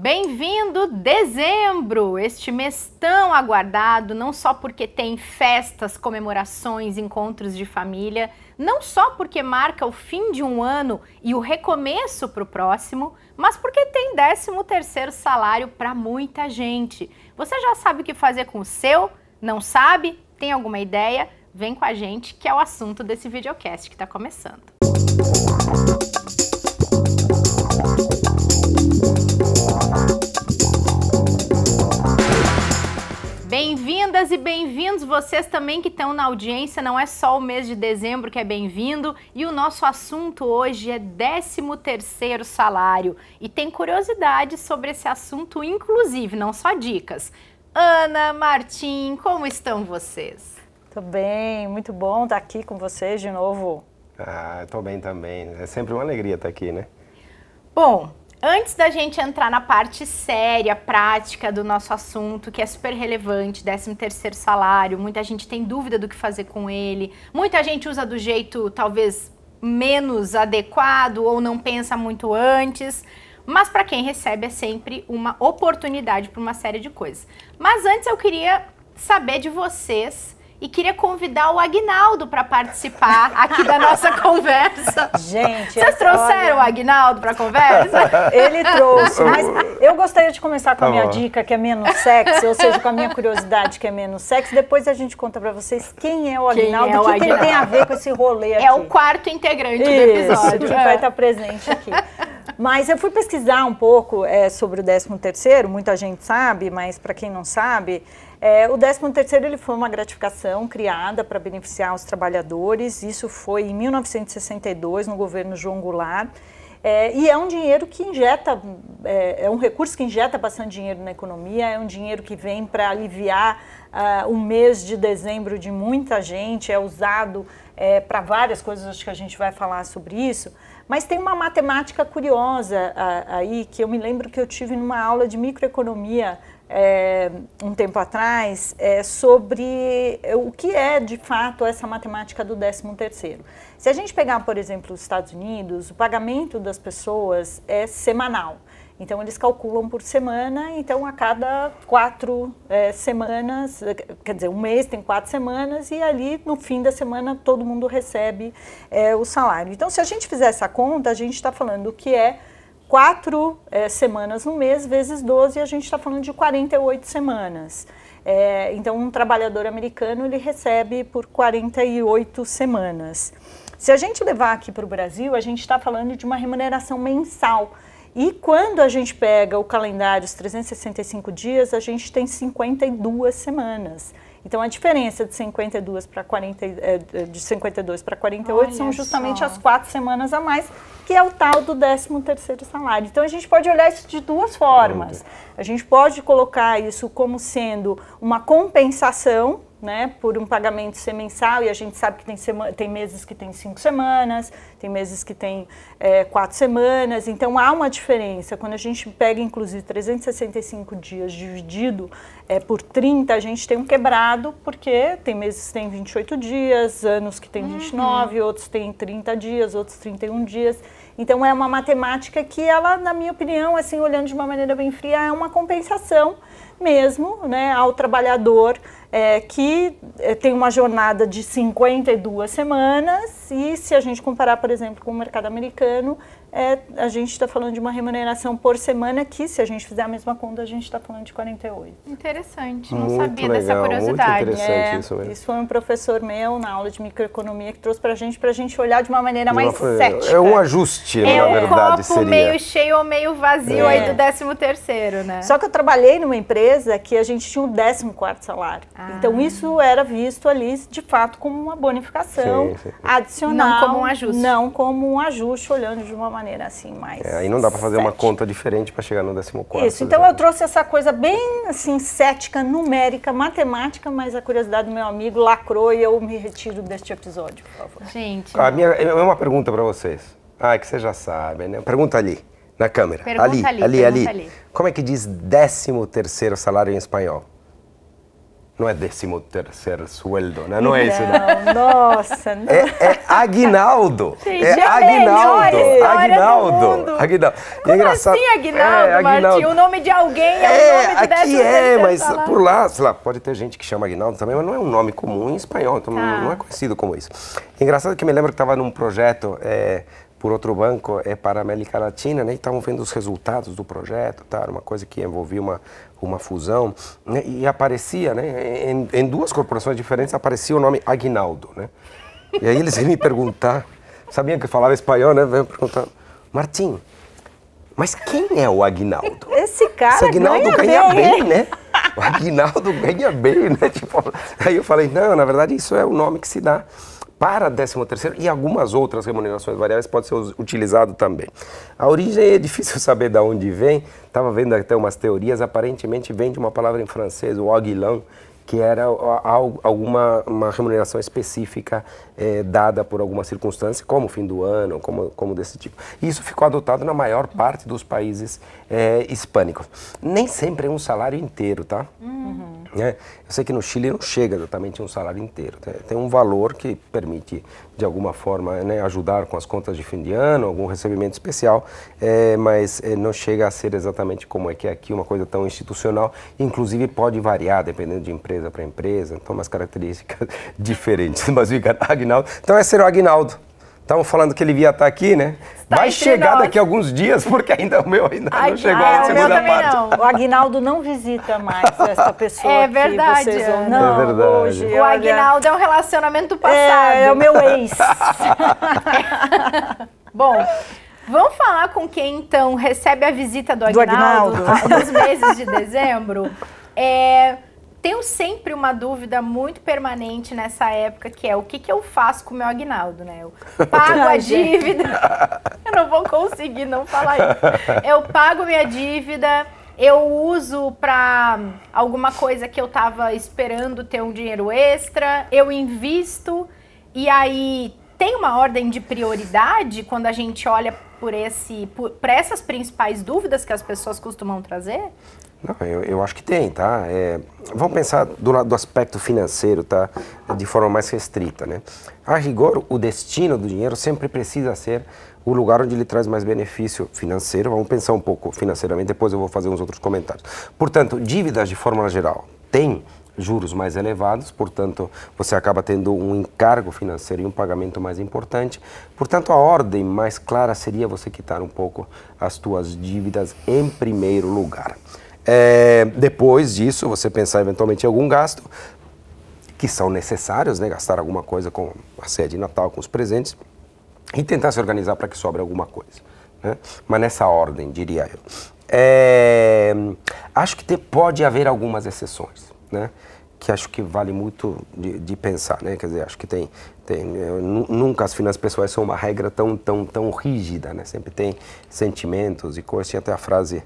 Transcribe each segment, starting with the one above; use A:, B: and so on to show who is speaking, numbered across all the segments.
A: Bem-vindo dezembro, este mês tão aguardado, não só porque tem festas, comemorações, encontros de família, não só porque marca o fim de um ano e o recomeço para o próximo, mas porque tem 13 terceiro salário para muita gente. Você já sabe o que fazer com o seu? Não sabe? Tem alguma ideia? Vem com a gente que é o assunto desse videocast que está começando. Música Bem-vindas e bem-vindos vocês também que estão na audiência. Não é só o mês de dezembro que é bem-vindo e o nosso assunto hoje é 13º salário. E tem curiosidade sobre esse assunto inclusive, não só dicas. Ana, Martim, como estão vocês? Tô bem, muito bom estar aqui com vocês de novo.
B: Ah, tô bem também. É sempre uma alegria estar aqui, né?
A: Bom, Antes da gente entrar na parte séria, prática do nosso assunto, que é super relevante, 13 terceiro salário, muita gente tem dúvida do que fazer com ele, muita gente usa do jeito talvez menos adequado ou não pensa muito antes, mas para quem recebe é sempre uma oportunidade para uma série de coisas. Mas antes eu queria saber de vocês e queria convidar o Agnaldo para participar aqui da nossa conversa.
C: Gente, vocês trouxeram olha... o Agnaldo para a conversa? Ele trouxe, mas eu gostaria de começar com a tá minha dica que é menos sexy, ou seja, com a minha curiosidade que é menos sexy. Depois a gente conta para vocês quem é o Agnaldo, é o que, ele tem a ver com esse rolê aqui. É o quarto integrante Isso, do episódio. que é. vai tá estar presente aqui. Mas eu fui pesquisar um pouco é, sobre o 13 terceiro, muita gente sabe, mas para quem não sabe, é, o 13º ele foi uma gratificação criada para beneficiar os trabalhadores. Isso foi em 1962 no governo João Goulart. É, e é um dinheiro que injeta, é, é, um recurso que injeta bastante dinheiro na economia, é um dinheiro que vem para aliviar uh, ah, o mês de dezembro de muita gente, é usado é, para várias coisas, acho que a gente vai falar sobre isso. Mas tem uma matemática curiosa uh, aí que eu me lembro que eu tive numa aula de microeconomia é, um tempo atrás é, sobre o que é de fato essa matemática do 13 terceiro. Se a gente pegar, por exemplo, os Estados Unidos, o pagamento das pessoas é semanal. Então eles calculam por semana, então a cada quatro é, semanas, quer dizer, um mês tem quatro semanas e ali no fim da semana todo mundo recebe é, o salário. Então se a gente fizer essa conta, a gente está falando que é quatro é, semanas no mês, vezes 12, a gente está falando de 48 semanas. É, então, um trabalhador americano ele recebe por 48 semanas. Se a gente levar aqui para o Brasil, a gente está falando de uma remuneração mensal. E quando a gente pega o calendário, os 365 dias, a gente tem 52 semanas. Então a diferença de 52 para 40 de 52 para 48 Olha são justamente só. as quatro semanas a mais, que é o tal do 13º salário. Então a gente pode olhar isso de duas formas. A gente pode colocar isso como sendo uma compensação né, por um pagamento semensal, e a gente sabe que tem, semana, tem meses que tem cinco semanas, tem meses que tem é, quatro semanas, então há uma diferença. Quando a gente pega, inclusive, 365 dias dividido é, por 30, a gente tem um quebrado, porque tem meses que tem 28 dias, anos que tem 29, uhum. outros tem 30 dias, outros 31 dias. Então é uma matemática que ela, na minha opinião, assim, olhando de uma maneira bem fria, é uma compensação mesmo né, ao trabalhador é, que é, tem uma jornada de 52 semanas e se a gente comparar, por exemplo, com o mercado americano, é, a gente está falando de uma remuneração por semana que, se a gente fizer a mesma conta, a gente está falando de 48. Interessante, não muito sabia legal, dessa curiosidade. Muito interessante é, isso, mesmo. isso foi um professor meu na aula de microeconomia que trouxe para gente, para a gente olhar de uma maneira de uma mais cética. É um
B: ajuste, é na verdade, seria. É um copo meio
C: cheio ou meio vazio é. aí do 13 terceiro, né? Só que eu trabalhei numa empresa que a gente tinha o um 14 quarto salário. Ah. Então, isso era visto ali, de fato, como uma bonificação sim, sim. adicional. Não como um ajuste. Não como um ajuste, olhando de uma maneira assim mais. É, aí não dá para
B: fazer uma conta diferente para chegar no 14. Isso, né? então
C: eu trouxe essa coisa bem assim cética, numérica, matemática, mas a curiosidade do meu amigo lacrou e eu me retiro deste episódio, por favor. Gente. A minha
B: é uma pergunta para vocês. Ah, é que vocês já sabem, né? Pergunta ali. Na câmera. Ali, ali, ali, ali, Como é que diz 13 terceiro salário em espanhol? não é décimo terceiro sueldo, né? Não, é isso,
C: Nossa, não. É,
B: é Aguinaldo. Gente, é Aguinaldo. Aguinaldo. Aguinaldo. Como é engraçado. assim Aguinaldo, é, Aguinaldo. Martim? O
A: nome de alguém é, é o nome de aqui é, mas falar. por lá,
B: sei lá, pode ter gente que chama Aguinaldo também, mas não é um nome comum em espanhol, então ah. não é conhecido como isso. Engraçado que me lembro que estava num projeto é, por outro banco é para a América Latina, né? E estavam vendo os resultados do projeto, tá? Era uma coisa que envolvia uma uma fusão, né? e aparecia, né? Em, em, duas corporações diferentes aparecia o nome Aguinaldo, né? E aí eles vêm me perguntar, sabiam que falava espanhol, né? Vêm perguntar, Martim, mas quem é o Aguinaldo?
C: Esse cara Esse Aguinaldo ganha, ganha bem, bem né?
B: O Aguinaldo ganha bem, né? Tipo, aí eu falei, não, na verdade isso é o nome que se dá para 13º e algumas outras remunerações variáveis pode ser utilizado também. A origem é difícil saber de onde vem, estava vendo até umas teorias, aparentemente vem de uma palavra em francês, o aguilão, que era alguma uma remuneração específica é, dada por alguma circunstância, como fim do ano, como, como desse tipo. E isso ficou adotado na maior parte dos países é, hispânicos. Nem sempre é um salário inteiro, tá? Uhum. Né? Eu sei que no Chile não chega exatamente um salário inteiro. Tem, um valor que permite, de alguma forma, né, ajudar com as contas de fim de ano, algum recebimento especial, é, mas é, não chega a ser exatamente como é que é aqui, uma coisa tão institucional. Inclusive pode variar dependendo de empresa para empresa, então umas características diferentes. Mas então, o Agnaldo, então é ser o Agnaldo. Estavam falando que ele via estar aqui, né? está Vai chegar nós. daqui a alguns dias, porque ainda o meu ainda Ai, não chegou ah, segunda parte.
C: Não. O Agnaldo não visita mais essa pessoa É verdade. Que vocês é Não, é verdade. Hoje, o olha... Agnaldo é um relacionamento é, passado. É, é o meu ex.
A: Bom, Vamos falar com quem então recebe a visita do Agnaldo, do Agnaldo. nos meses de dezembro. É, tenho sempre uma dúvida muito permanente nessa época, que é o que, que eu faço com o meu aguinaldo, né? Eu pago a dívida. eu não vou conseguir não falar isso. Eu pago minha dívida, eu uso para alguma coisa que eu estava esperando ter um dinheiro extra, eu invisto e aí tem uma ordem de prioridade quando a gente olha por esse por, por essas principais dúvidas que as pessoas costumam trazer?
B: Não, eu, eu acho que tem, tá? É, vamos pensar do lado do aspecto financeiro, tá? De forma mais restrita, né? A rigor, o destino do dinheiro sempre precisa ser o lugar onde ele traz mais benefício financeiro. Vamos pensar um pouco financeiramente, depois eu vou fazer uns outros comentários. Portanto, dívidas de forma geral têm juros mais elevados, portanto, você acaba tendo um encargo financeiro e um pagamento mais importante. Portanto, a ordem mais clara seria você quitar um pouco as suas dívidas em primeiro lugar. É, depois disso, você pensar eventualmente em algum gasto, que são necessários, né? gastar alguma coisa com a sede de Natal, com os presentes, e tentar se organizar para que sobre alguma coisa. Né? Mas nessa ordem, diria eu. É, acho que te, pode haver algumas exceções, né? que acho que vale muito de, de pensar, né? Quer dizer, acho que tem, tem nunca as finanças pessoais são uma regra tão, tão, tão rígida, né? Sempre tem sentimentos e coisas. Tinha até a frase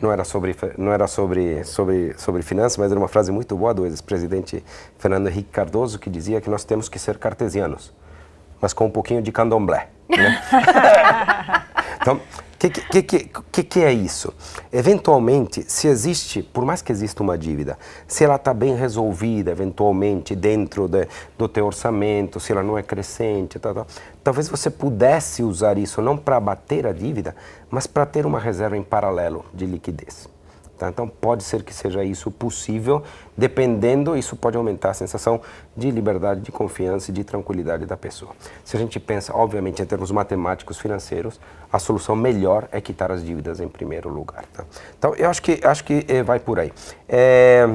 B: não era sobre não era sobre sobre sobre finanças, mas era uma frase muito boa do ex-presidente Fernando Henrique Cardoso que dizia que nós temos que ser cartesianos, mas com um pouquinho de candomblé. Né? então que, que, que, que, é isso? Eventualmente, se existe, por mais que exista uma dívida, se ela está bem resolvida, eventualmente, dentro de, do teu orçamento, se ela não é crescente, talvez você pudesse usar isso não para abater a dívida, mas para ter uma reserva em paralelo de liquidez. Tá? Então pode ser que seja isso possível, dependendo, isso pode aumentar a sensação de liberdade, de confiança e de tranquilidade da pessoa. Se a gente pensa, obviamente, em termos matemáticos financeiros, a solução melhor é quitar as dívidas em primeiro lugar. Tá? Então eu acho que, acho que é, vai por aí. É,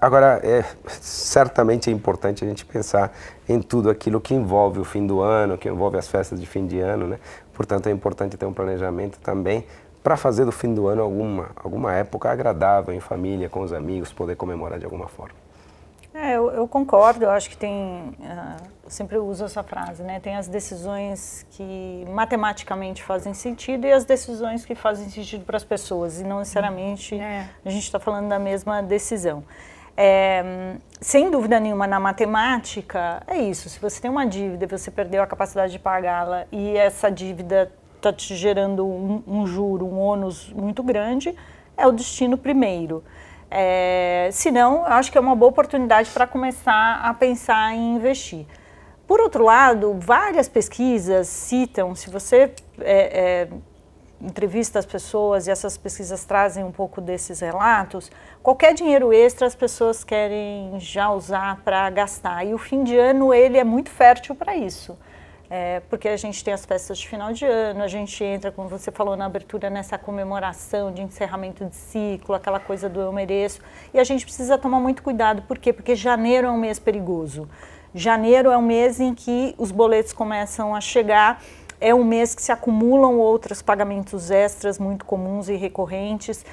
B: agora, é, certamente é importante a gente pensar em tudo aquilo que envolve o fim do ano, que envolve as festas de fim de ano, né? Portanto, é importante ter um planejamento também para fazer do fim do ano alguma, alguma época agradável em família, com os amigos, poder comemorar de alguma forma.
C: É, eu, eu, concordo, eu acho que tem, uh, eu sempre uso essa frase, né? Tem as decisões que matematicamente fazem sentido e as decisões que fazem sentido para as pessoas, e não necessariamente é. a gente está falando da mesma decisão. É, sem dúvida nenhuma, na matemática, é isso. Se você tem uma dívida e você perdeu a capacidade de pagá-la e essa dívida está te gerando um, um, juro, um ônus muito grande, é o destino primeiro. É, Se não, acho que é uma boa oportunidade para começar a pensar em investir. Por outro lado, várias pesquisas citam, se você é, é, entrevista as pessoas e essas pesquisas trazem um pouco desses relatos, qualquer dinheiro extra as pessoas querem já usar para gastar. E o fim de ano ele é muito fértil para isso. É, porque a gente tem as festas de final de ano, a gente entra, como você falou na abertura, nessa comemoração de encerramento de ciclo, aquela coisa do eu mereço. E a gente precisa tomar muito cuidado, por quê? Porque janeiro é um mês perigoso. Janeiro é um mês em que os boletos começam a chegar, é um mês que se acumulam outros pagamentos extras muito comuns e recorrentes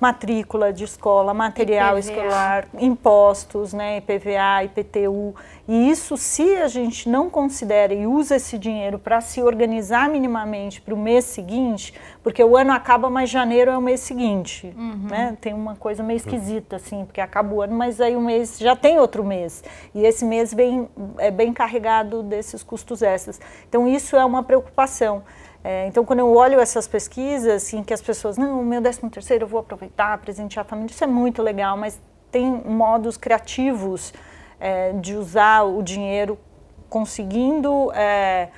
C: matrícula de escola, material IPVA. escolar, impostos, né, IPVA, IPTU. E isso, se a gente não considera e usa esse dinheiro para se organizar minimamente para o mês seguinte, porque o ano acaba, mas janeiro é o mês seguinte, uhum. né? Tem uma coisa meio tá. esquisita, assim, porque acaba o ano, mas aí o mês já tem outro mês. E esse mês vem, é bem carregado desses custos extras. Então, isso é uma preocupação. É, então, quando eu olho essas pesquisas, assim, que as pessoas, não, o meu 13 terceiro eu vou aproveitar, presentear a família, isso é muito legal, mas tem modos criativos é, de usar o dinheiro conseguindo é,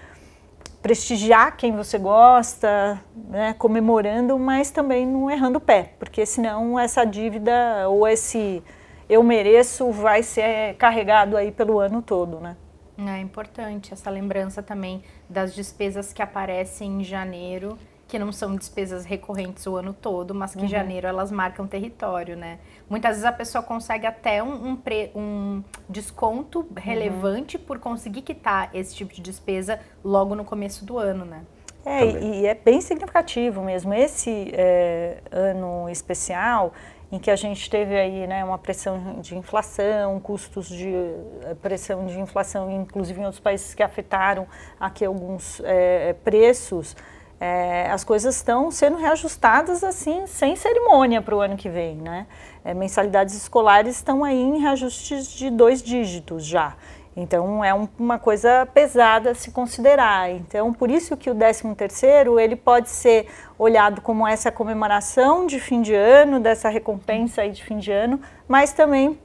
C: prestigiar quem você gosta, né, comemorando, mas também não errando o pé, porque senão essa dívida ou esse eu mereço vai ser carregado aí pelo ano todo, né? Né, é importante essa lembrança também das despesas que
A: aparecem em janeiro, que não são despesas recorrentes o ano todo, mas que em uhum. janeiro elas marcam território, né? Muitas vezes a pessoa consegue até um, um, pre, um desconto uhum. relevante uhum. por conseguir quitar esse tipo de despesa logo no começo do ano, né?
C: É, e, é bem significativo mesmo. Esse é, ano especial, em que a gente teve aí né, uma pressão de inflação, custos de eh, pressão de inflação, inclusive em outros países que afetaram aqui alguns é, preços, é, as coisas estão sendo reajustadas assim, sem cerimônia para o ano que vem, né? É, mensalidades escolares estão aí em reajustes de dois dígitos já. Então é um, uma coisa pesada a se considerar. Então por isso que o 13 terceiro ele pode ser olhado como essa comemoração de fim de ano, dessa recompensa aí de fim de ano, mas também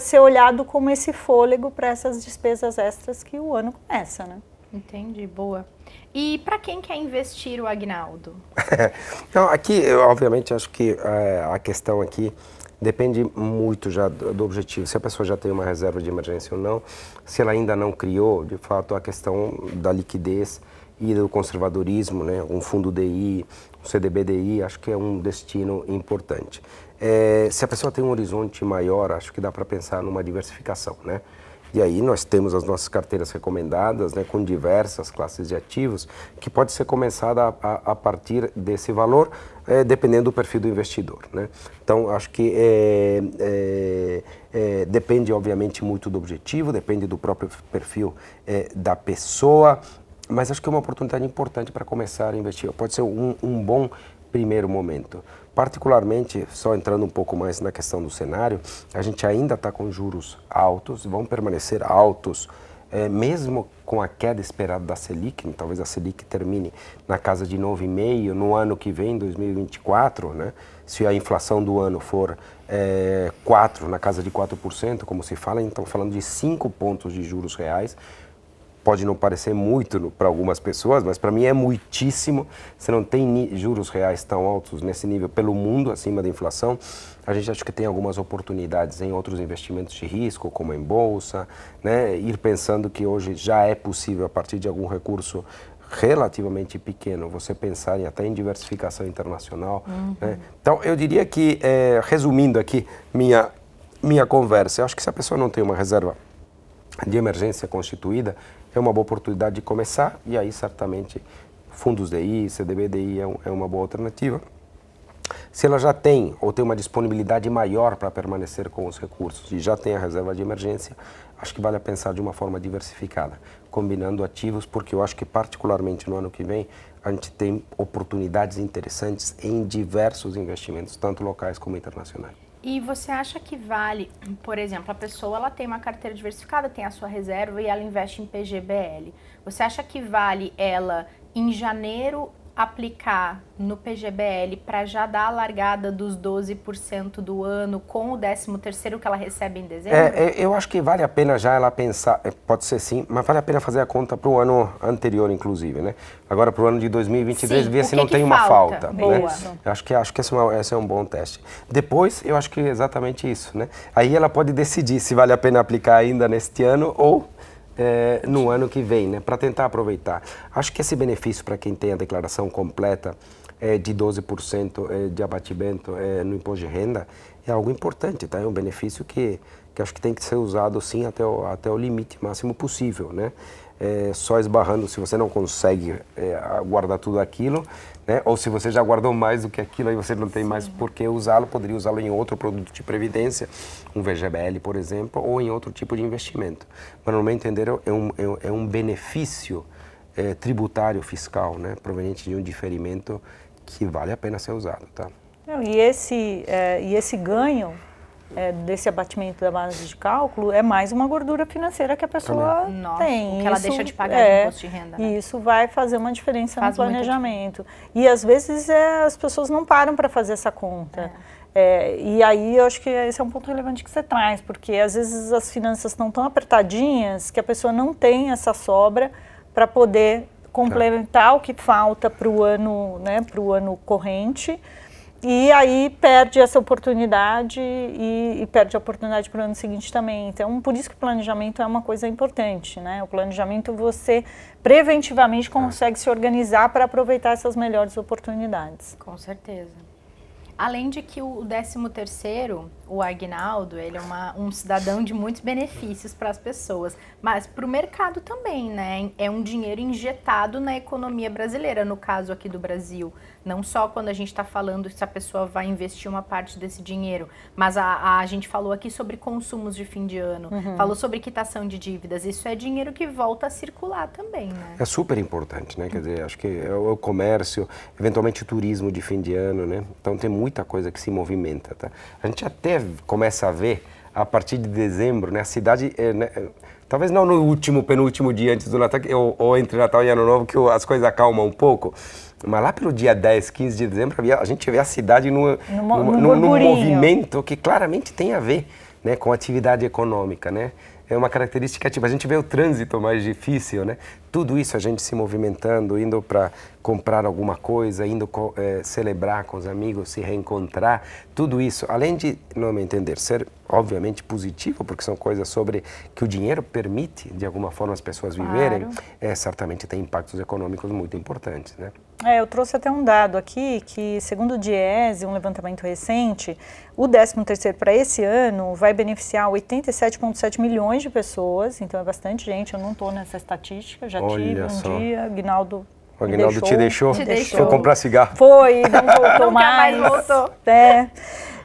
C: ser olhado como esse fôlego para essas despesas extras que o ano começa, né? Entendi, boa. E para quem
A: quer investir o Agnaldo?
B: então, aqui, eu, obviamente, acho que é, a questão aqui Depende muito já do objetivo, se a pessoa já tem uma reserva de emergência ou não. Se ela ainda não criou, de fato, a questão da liquidez e do conservadorismo, né? um fundo DI, um CDBDI, acho que é um destino importante. É, se a pessoa tem um horizonte maior, acho que dá para pensar numa diversificação, né? E aí nós temos as nossas carteiras recomendadas, né, com diversas classes de ativos, que pode ser começada a, a, a partir desse valor, é, dependendo do perfil do investidor. Né? Então, acho que é, é, é depende, obviamente, muito do objetivo, depende do próprio perfil é, da pessoa, mas acho que é uma oportunidade importante para começar a investir. Pode ser um, um bom primeiro momento. Particularmente, só entrando um pouco mais na questão do cenário, a gente ainda está com juros altos, vão permanecer altos, é, mesmo com a queda esperada da Selic, talvez a Selic termine na casa de 9,5% no ano que vem, 2024, né? se a inflação do ano for é, eh, 4%, na casa de 4%, como se fala, então falando de 5 pontos de juros reais, pode não parecer muito para algumas pessoas, mas para mim é muitíssimo. Você não tem juros reais tão altos nesse nível pelo mundo, acima da inflação. A gente acha que tem algumas oportunidades em outros investimentos de risco, como em bolsa, né? ir pensando que hoje já é possível, a partir de algum recurso relativamente pequeno, você pensar em, até em diversificação internacional. Uhum. Né? Então, eu diria que, é, resumindo aqui minha, minha conversa, eu acho que se a pessoa não tem uma reserva de emergência constituída, é uma boa oportunidade de começar e aí certamente fundos DI, CDBDI é, um, é uma boa alternativa. Se ela já tem ou tem uma disponibilidade maior para permanecer com os recursos e já tem a reserva de emergência, acho que vale a pensar de uma forma diversificada, combinando ativos, porque eu acho que particularmente no ano que vem a gente tem oportunidades interessantes em diversos investimentos, tanto locais como internacionais.
A: E você acha que vale, por exemplo, a pessoa ela tem uma carteira diversificada, tem a sua reserva e ela investe em PGBL. Você acha que vale ela em janeiro aplicar no PGBL para já dar a largada dos 12% do ano com o 13º que ela recebe em dezembro? É, é,
B: eu acho que vale a pena já ela pensar, é, pode ser sim, mas vale a pena fazer a conta para o ano anterior, inclusive, né? Agora para o ano de 2023, ver se não que tem uma falta. Né? Boa. Né? Eu acho que, acho que esse é, esse é um bom teste. Depois, eu acho que é exatamente isso, né? Aí ela pode decidir se vale a pena aplicar ainda neste ano ou é, no ano que vem, né, para tentar aproveitar. Acho que esse benefício para quem tem a declaração completa é, de 12% eh, de abatimento é, no imposto de renda é algo importante, tá? É um benefício que, que acho que tem que ser usado sim até o, até o limite máximo possível, né? É, só esbarrando, se você não consegue guardar tudo aquilo, né? Ou se você já guardou mais do que aquilo e você não tem Sim. mais por que usá-lo, poderia usá-lo em outro produto de previdência, um VGBL, por exemplo, ou em outro tipo de investimento. Mas, no meu entender, é, é um, é um benefício é, tributário fiscal, né? proveniente de um diferimento que vale a pena ser usado. Tá?
C: Não, e, esse, é, e esse ganho é, desse abatimento da base de cálculo é mais uma gordura financeira que a pessoa Nossa, tem. que ela deixa de pagar é, de imposto de renda. Né? isso vai fazer uma diferença Faz no planejamento. E às vezes é, as pessoas não param para fazer essa conta. É. é, e aí eu acho que esse é um ponto relevante que você traz, porque às vezes as finanças estão tão apertadinhas que a pessoa não tem essa sobra para poder complementar tá. o que falta para o ano, né, ano corrente e aí perde essa oportunidade e, e perde a oportunidade para o ano seguinte também. Então, por isso que o planejamento é uma coisa importante, né? O planejamento você preventivamente é. consegue se organizar para aproveitar essas melhores oportunidades. Com certeza. Além de que o 13
A: terceiro, o Agnaldo, ele é uma, um cidadão de muitos benefícios para as pessoas, mas para o mercado também, né? É um dinheiro injetado na economia brasileira, no caso aqui do Brasil. Não só quando a gente está falando se a pessoa vai investir uma parte desse dinheiro, mas a, a, a gente falou aqui sobre consumos de fim de ano, uhum. falou sobre quitação de dívidas. Isso é dinheiro que volta a circular também, né? É
B: super importante, né? Quer dizer, acho que é o é comércio, eventualmente o turismo de fim de ano, né? Então tem muito muita coisa que se movimenta. Tá? A gente até começa a ver, a partir de dezembro, né, a cidade. É, né, eh, talvez não no último, penúltimo dia antes do Natal, ou, ou entre Natal e Ano Novo, que as coisas acalmam um pouco. Mas lá pelo dia 10, 15 de dezembro, a gente vê a cidade num, no movimento que claramente tem a ver né, com atividade econômica. Né? é uma característica ativa. Tipo, a gente vê o trânsito mais difícil, né? Tudo isso, a gente se movimentando, indo para comprar alguma coisa, indo é, celebrar com os amigos, se reencontrar, tudo isso, além de, no meu entender, ser obviamente positivo, porque são coisas sobre que o dinheiro permite, de alguma forma, as pessoas claro. viverem, é, certamente tem impactos econômicos muito importantes, né?
C: É, eu trouxe até um dado aqui que, segundo o Diese, um levantamento recente, o 13 para esse ano vai beneficiar 87,7 milhões de pessoas, então é bastante gente, eu não estou nessa estatística, já Olha tive um só. dia, Aguinaldo o Aguinaldo te deixou, te deixou. Foi comprar cigarro. Foi, não voltou mais. Nunca mais voltou. É.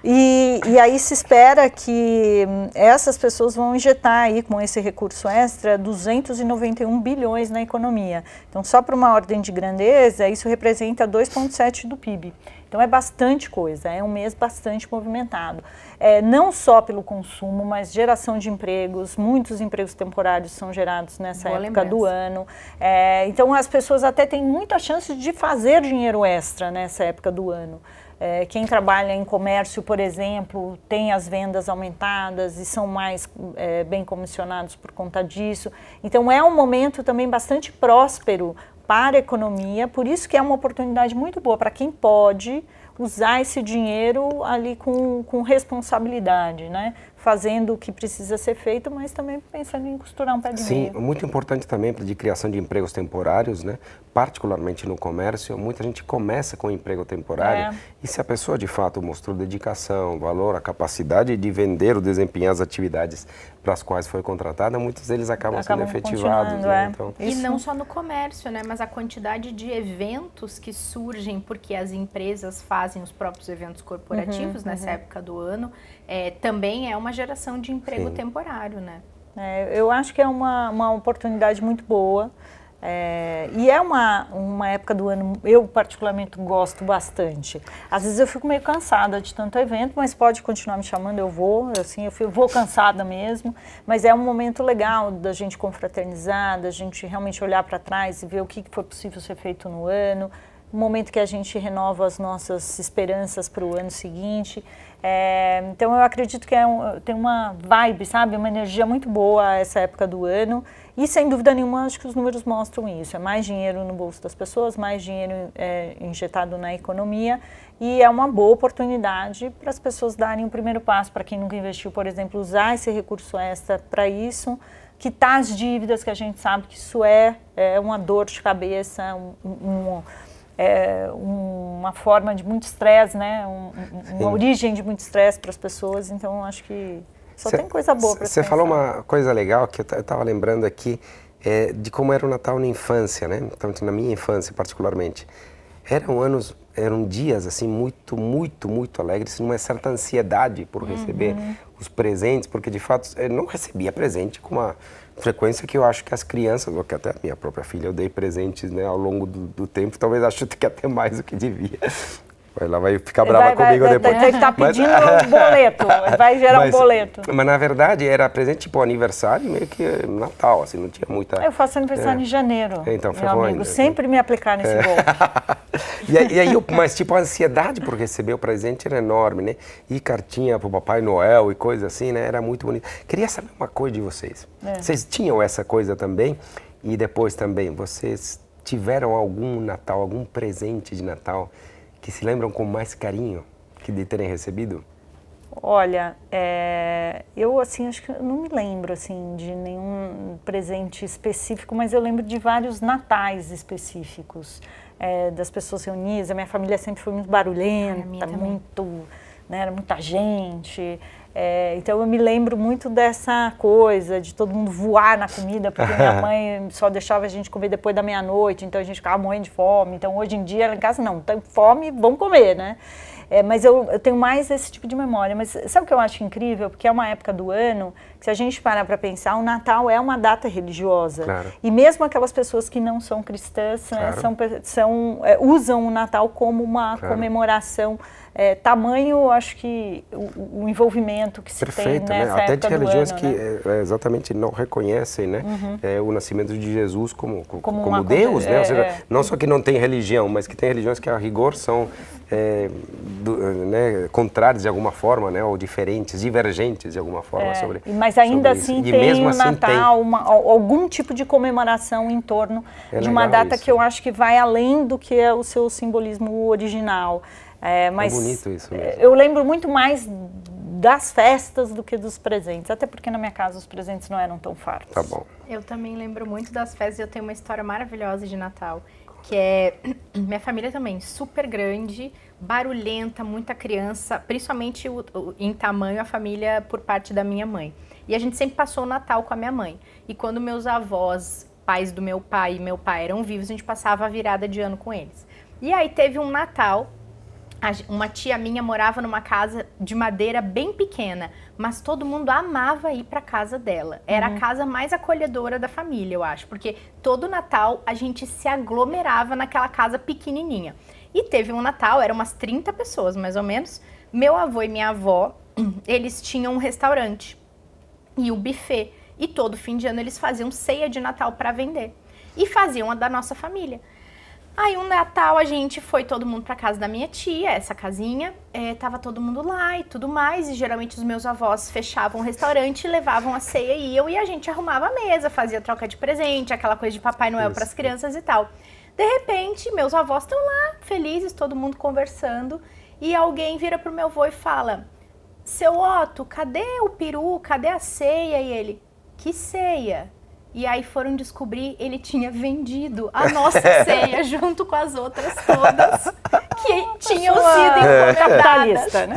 C: E, e aí se espera que hum, essas pessoas vão injetar aí com esse recurso extra 291 bilhões na economia. Então, só para uma ordem de grandeza, isso representa 2,7% do PIB. Então é bastante coisa, é um mês bastante movimentado. É, não só pelo consumo, mas geração de empregos, muitos empregos temporários são gerados nessa Boa época lembrança. do ano. É, então as pessoas até têm muita chance de fazer dinheiro extra nessa época do ano. É, quem trabalha em comércio, por exemplo, tem as vendas aumentadas e são mais é, bem comissionados por conta disso. Então é um momento também bastante próspero para a economia, por isso que é uma oportunidade muito boa para quem pode usar esse dinheiro ali com, com responsabilidade, né? fazendo o que precisa ser feito, mas também pensando em costurar um pé de Sim,
B: muito importante também para de criação de empregos temporários, né? Particularmente no comércio, muita gente começa com um emprego temporário é. e se a pessoa de fato mostrou dedicação, valor, a capacidade de vender ou desempenhar as atividades para as quais foi contratada, muitos deles acabam, acabam sendo efetivados, né? É. Então, e isso... não
A: só no comércio, né? Mas a quantidade de eventos que surgem porque as empresas fazem os próprios eventos corporativos uhum, nessa uhum. época do ano, é, também é uma geração de emprego Sim. temporário, né?
C: É, eu acho que é uma, uma oportunidade muito boa. É, e é uma, uma época do ano, eu particularmente gosto bastante. Às vezes eu fico meio cansada de tanto evento, mas pode continuar me chamando, eu vou, assim, eu fico, vou cansada mesmo. Mas é um momento legal da gente confraternizar, da gente realmente olhar para trás e ver o que foi possível ser feito no ano, um momento que a gente renova as nossas esperanças para o ano seguinte. É, então eu acredito que é um, tem uma vibe, sabe? Uma energia muito boa essa época do ano. E sem dúvida nenhuma, acho que os números mostram isso. É mais dinheiro no bolso das pessoas, mais dinheiro é, injetado na economia. E é uma boa oportunidade para as pessoas darem o primeiro passo. Para quem nunca investiu, por exemplo, usar esse recurso extra para isso. Quitar as dívidas, que a gente sabe que isso é, é uma dor de cabeça, um, um é, um, uma forma de muito estresse, né? Um, uma origem de muito estresse para as pessoas. Então, acho que só cê, tem coisa boa para Você falou
B: uma coisa legal que eu estava lembrando aqui é, de como era o Natal na infância, né? Tanto assim, na minha infância, particularmente. Eram anos eram dias assim muito, muito, muito alegres, numa certa ansiedade por receber uhum. os presentes, porque de fato eu não recebia presente com uma frequência que eu acho que as crianças, ou que até a minha própria filha, eu dei presentes né, ao longo do, do tempo, talvez acho que até mais do que devia ela vai ficar brava vai, comigo vai, depois. Vai estar tá pedindo mas, um boleto, vai gerar mas, um boleto. Mas na verdade era presente tipo aniversário, meio que eh, Natal, assim, não tinha muita. Eu
C: faço aniversário é. em janeiro. É, então, meu amigo, ainda, sempre né? me aplicar nesse é. gol.
B: e, aí, mas tipo a ansiedade por receber o presente era enorme, né? E cartinha pro Papai Noel e coisa assim, né? Era muito bonito. Queria saber uma coisa de vocês. É. Vocês tinham essa coisa também? E depois também, vocês tiveram algum Natal, algum presente de Natal? que se lembram com mais carinho que de terem recebido?
C: Olha, é, eu assim acho que não me lembro assim de nenhum presente específico, mas eu lembro de vários natais específicos é, das pessoas reunidas. A minha família sempre foi muito barulhenta, muito, né, era muita gente. É, então eu me lembro muito dessa coisa de todo mundo voar na comida, porque minha mãe só deixava a gente comer depois da meia-noite, então a gente ficava morrendo de fome. Então hoje em dia, em casa, não, tem fome, vamos comer, né? É, mas eu, eu, tenho mais esse tipo de memória. Mas sabe o que eu acho incrível? Porque é uma época do ano que, se a gente parar para pensar, o Natal é uma data religiosa. Claro. E mesmo aquelas pessoas que não são cristãs né, claro. né, são, são é, usam o Natal como uma claro. comemoração é, tamanho, acho que, o, o, envolvimento que se Perfeito, tem né? nessa né? Até de religiões ano, que né?
B: É, é, exatamente não reconhecem né? Uhum. É, o nascimento de Jesus como, como, como, Deus, né? Ou seja, não só que não tem religião, mas que tem religiões que a rigor são é, do, né, contrários de alguma forma, né, ou diferentes, divergentes de alguma forma é, sobre.
C: Mas ainda assim isso. tem o assim Natal, tem... Uma, algum tipo de comemoração em torno é de uma data isso. que eu acho que vai além do que é o seu simbolismo original. É, é, mas é bonito isso é, mesmo. Eu lembro muito mais das festas do que dos presentes, até porque na minha casa os presentes não eram tão fartos. Tá bom.
A: Eu também lembro muito das festas, eu tenho uma história maravilhosa de Natal, que é minha família também, super grande, barulhenta, muita criança, principalmente o, o, em tamanho a família por parte da minha mãe. E a gente sempre passou o Natal com a minha mãe. E quando meus avós, pais do meu pai e meu pai eram vivos, a gente passava a virada de ano com eles. E aí teve um Natal uma tia minha morava numa casa de madeira bem pequena, mas todo mundo amava ir para casa dela. Era uhum. a casa mais acolhedora da família, eu acho, porque todo Natal a gente se aglomerava naquela casa pequenininha. E teve um Natal, eram umas 30 pessoas, mais ou menos. Meu avô e minha avó, eles tinham um restaurante e o um buffet, e todo fim de ano eles faziam ceia de Natal para vender. E faziam a da nossa família. Aí um Natal a gente foi todo mundo para casa da minha tia, essa casinha, é, tava todo mundo lá e tudo mais. E geralmente os meus avós fechavam o restaurante, levavam a ceia e eu e a gente arrumava a mesa, fazia troca de presente, aquela coisa de Papai Noel para as crianças e tal. De repente meus avós estão lá, felizes, todo mundo conversando e alguém vira pro meu avô e fala: "Seu Otto, cadê o peru? Cadê a ceia?" E ele: "Que ceia?" E aí foram descobrir, ele tinha vendido a nossa ceia é. junto com as outras
B: todas
A: que tinham sido é. encomendadas. Né?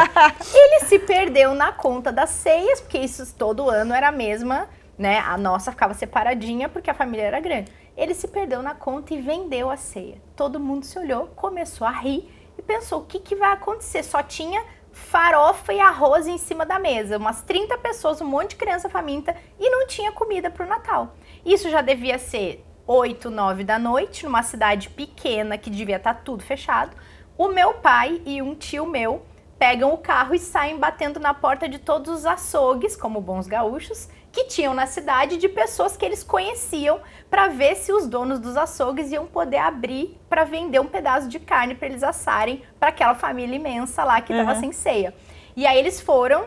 A: ele se perdeu na conta das ceias, porque isso todo ano era a mesma, né? A nossa ficava separadinha porque a família era grande. Ele se perdeu na conta e vendeu a ceia. Todo mundo se olhou, começou a rir e pensou: o que, que vai acontecer? Só tinha farofa e arroz em cima da mesa, umas 30 pessoas, um monte de criança faminta e não tinha comida para o Natal. Isso já devia ser 8, 9 da noite, numa cidade pequena que devia estar tá tudo fechado. O meu pai e um tio meu pegam o carro e saem batendo na porta de todos os açougues, como bons gaúchos, que tinham na cidade de pessoas que eles conheciam para ver se os donos dos açougues iam poder abrir para vender um pedaço de carne para eles assarem para aquela família imensa lá que estava uhum. sem ceia. E aí eles foram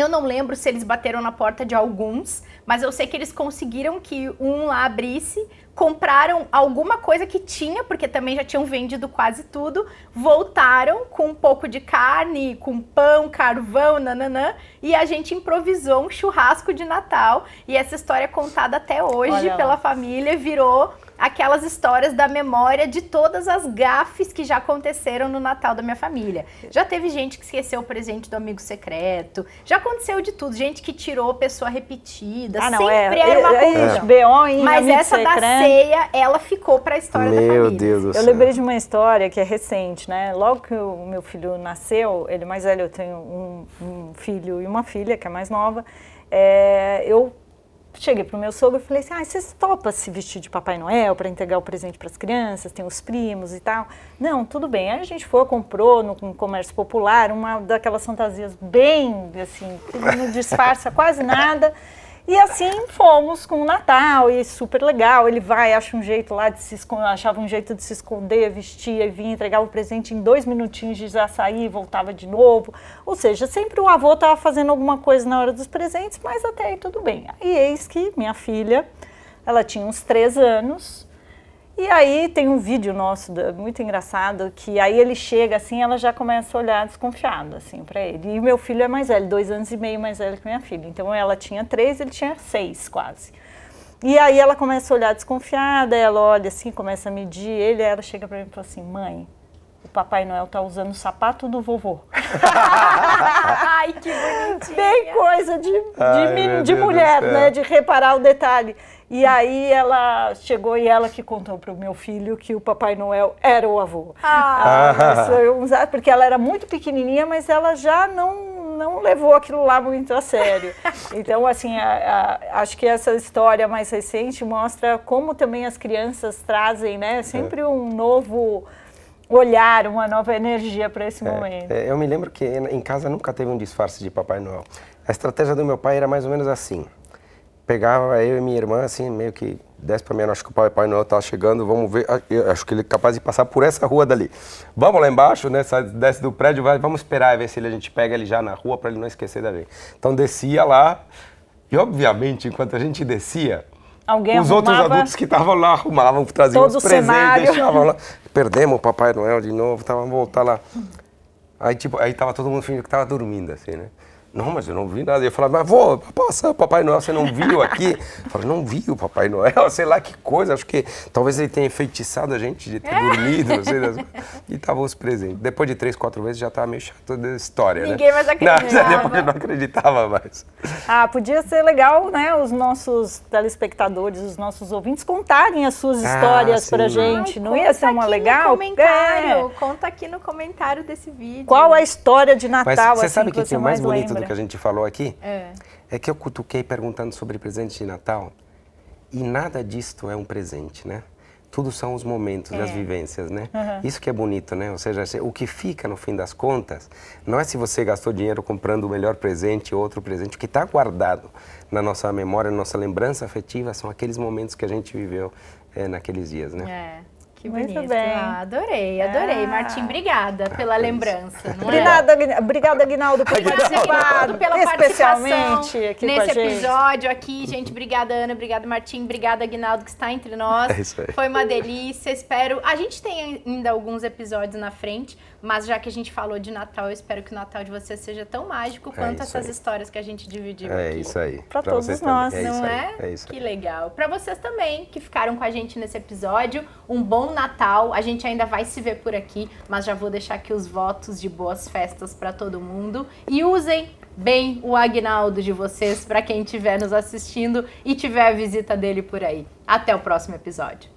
A: eu não lembro se eles bateram na porta de alguns, mas eu sei que eles conseguiram que um lá abrisse, compraram alguma coisa que tinha, porque também já tinham vendido quase tudo, voltaram com um pouco de carne, com pão, carvão, nananã, e a gente improvisou um churrasco de Natal. E essa história é contada até hoje pela família, virou aquelas histórias da memória de todas as gafes que já aconteceram no Natal da minha família. Já teve gente que esqueceu o presente do amigo secreto, já aconteceu de tudo, gente que tirou pessoa repetida, ah, não, sempre é, era uma
C: coisa. É. Beon é Mas essa da ceia, ela ficou para a história
B: meu da família. Meu Deus do céu. Eu lembrei
C: de uma história que é recente, né? Logo que o meu filho nasceu, ele mais velho, eu tenho um, um filho e uma filha que é mais nova, é, eu cheguei pro meu sogro e falei assim: ah, vocês topam se vestir de Papai Noel para entregar o presente para as crianças? Tem os primos e tal. Não, tudo bem. Aí a gente foi, comprou no, no comércio popular uma daquelas fantasias bem assim, que não disfarça quase nada. E assim fomos com o Natal, e super legal. Ele vai, acha um jeito lá de se esconder, achava um jeito de se esconder, vestia e vinha, entregava o presente em dois minutinhos, já saía e voltava de novo. Ou seja, sempre o avô estava fazendo alguma coisa na hora dos presentes, mas até aí tudo bem. E eis que minha filha, ela tinha uns três anos, e aí tem um vídeo nosso muito engraçado que aí ele chega assim, ela já começa a olhar desconfiada assim para ele. E meu filho é mais velho, dois anos e meio mais velho que minha filha. Então ela tinha três, ele tinha seis quase. E aí ela começa a olhar desconfiada, ela olha assim, começa a medir ele, ela chega para mim e fala assim, mãe, o Papai Noel tá usando o sapato do vovô.
B: Ai,
C: que bonitinho! Bem coisa de, de,
B: Ai, de mulher, né? De
C: reparar o detalhe. E aí ela chegou e ela que contou para o meu filho que o Papai Noel era o avô. Ah. ah. Porque ela era muito pequenininha, mas ela já não não levou aquilo lá muito a sério. Então, assim, a, a, acho que essa história mais recente mostra como também as crianças trazem, né, sempre um novo olhar, uma nova energia para esse é, momento.
B: É, eu me lembro que em casa nunca teve um disfarce de Papai Noel. A estratégia do meu pai era mais ou menos assim. Pegava eu e minha irmã, assim, meio que 10 para meia, acho que o Papai Noel tá chegando, vamos ver, ah, acho que ele é capaz de passar por essa rua dali. Vamos lá embaixo, né, desce do prédio, vai, vamos esperar, ver se ele, a gente pega ele já na rua para ele não esquecer da vez. Então descia lá, e obviamente, enquanto a gente descia,
C: Alguém Os outros adultos
B: que estavam lá arrumavam, traziam os presentes, deixavam lá. Perdemos o Papai Noel de novo, tava, voltar lá. Aí, tipo, aí tava todo mundo fingindo que tava dormindo, assim, né? Não, mas eu não vi nada. Eu falava, mas vou, passa Papai Noel, você não viu aqui? Eu falava, não vi o Papai Noel, sei lá que coisa. Acho que talvez ele tenha enfeitiçado a gente de ter é. dormido, sei E tava os presentes. Depois de três, quatro vezes já tava meio chato da história, né? Ninguém né? mais acreditava. Não, depois não acreditava mais.
C: Ah, podia ser legal, né, os nossos telespectadores, os nossos ouvintes contarem as suas ah, histórias ah, pra gente. Ai, não ia ser uma legal? comentário,
A: é. conta aqui no comentário desse vídeo. Qual a
C: história de Natal, mas, você assim,
A: sabe que, que, que é eu mais lembra? bonito que a
B: gente falou aqui, é. é que eu cutuquei perguntando sobre presente de Natal e nada disto é um presente, né? Tudo são os momentos, é. as vivências, né? Uhum. Isso que é bonito, né? Ou seja, o que fica no fim das contas não é se você gastou dinheiro comprando o melhor presente ou outro presente. O que está guardado na nossa memória, na nossa lembrança afetiva, são aqueles momentos que a gente viveu é, naqueles dias,
C: né? É. Que Muito Bem.
A: Ah, adorei, ah. adorei. Ah. Martim, obrigada pela ah, lembrança. Não é? Obrigada,
C: obrigada Aguinaldo, por participar. pela Especialmente aqui nesse episódio
A: aqui, gente. Obrigada, Ana. Obrigada, Martim. Obrigada, Aguinaldo, que está entre nós. É isso aí. Foi uma delícia. Espero. A gente tem ainda alguns episódios na frente. Mas já que a gente falou de Natal, eu espero que o Natal de vocês seja tão mágico é quanto é essas aí. histórias que a gente dividiu é aqui. É, é? é isso aí. Para todos nós, não é? é? isso que legal. Para vocês também que ficaram com a gente nesse episódio, um bom Natal. A gente ainda vai se ver por aqui, mas já vou deixar aqui os votos de boas festas para todo mundo e usem bem o agnaldo de vocês para quem estiver nos assistindo e tiver a visita dele por aí. Até o próximo episódio.